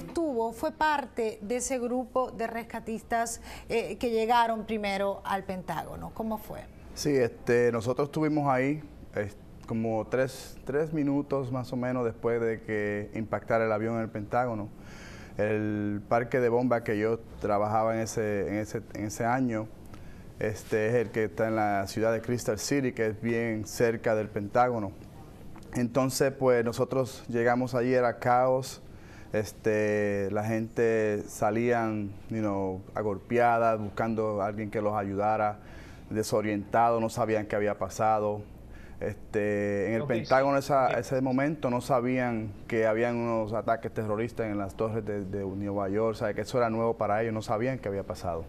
estuvo, fue parte de ese grupo de rescatistas eh, que llegaron primero al Pentágono. ¿Cómo fue? Sí, este, nosotros estuvimos ahí eh, como tres, minutos más o menos después de que impactara el avión en el Pentágono. El parque de bomba que yo trabajaba en ese, ese, año este es el que está en la ciudad de Crystal City, que es bien cerca del Pentágono. Entonces, pues nosotros llegamos allí, era caos, este, la gente salían you know, agolpeada, buscando a alguien que los ayudara, desorientado, no sabían qué había pasado. Este, en el Pentágono ese momento no sabían que habían unos ataques terroristas en las torres de, Nueva York, o que eso era nuevo para ellos, no sabían qué había pasado.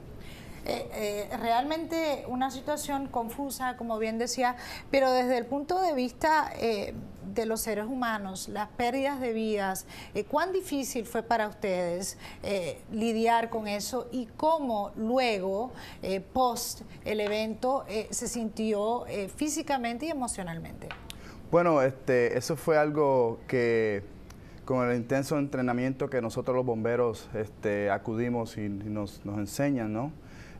Eh, eh, realmente una situación confusa, como bien decía, pero desde el punto de vista... Eh, de los seres humanos, las pérdidas de vidas, eh, cuán difícil fue para ustedes eh, lidiar con eso y cómo luego, eh, post el evento, se sintió físicamente y emocionalmente. Bueno, este, eso fue algo que con el intenso entrenamiento que nosotros los bomberos este, acudimos y, nos, nos enseñan, ¿no?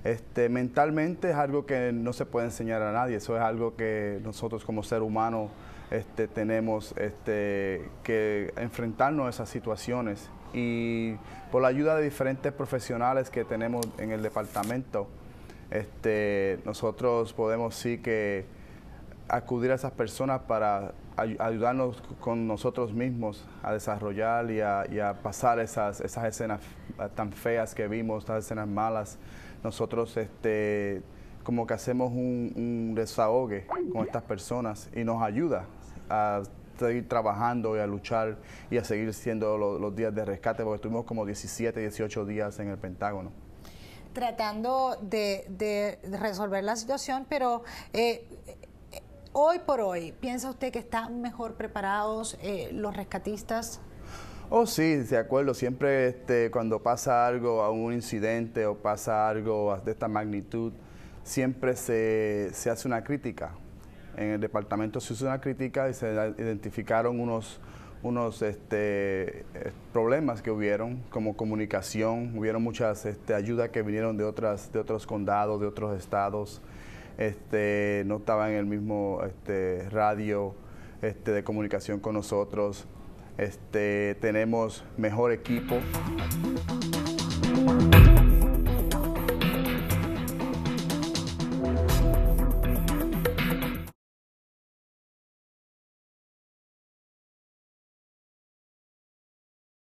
Este, mentalmente es algo que no se puede enseñar a nadie, eso es algo que nosotros como ser humano este, tenemos este, que enfrentarnos a esas situaciones y por la ayuda de diferentes profesionales que tenemos en el departamento, nosotros podemos sí que acudir a esas personas para ayudarnos con nosotros mismos a desarrollar y a, pasar esas, esas escenas ah, tan feas que vimos, esas escenas malas. Nosotros este, como que hacemos un, desahogue con estas personas y nos ayuda a seguir trabajando y a luchar y a seguir siendo los días de rescate, porque estuvimos como 17, 18 días en el Pentágono. Tratando de, resolver la situación, pero eh, hoy por hoy, ¿piensa usted que están mejor preparados eh, los rescatistas? Oh, sí, de acuerdo. Siempre este, cuando pasa algo, un incidente o pasa algo de esta magnitud, siempre se, hace una crítica. En el departamento se hizo una crítica y se identificaron unos, unos este, problemas que hubieron, como comunicación, hubieron muchas este, ayudas que vinieron de, otras, de otros condados, de otros estados este, no estaba en el mismo este, radio este, de comunicación con nosotros, este, tenemos mejor equipo.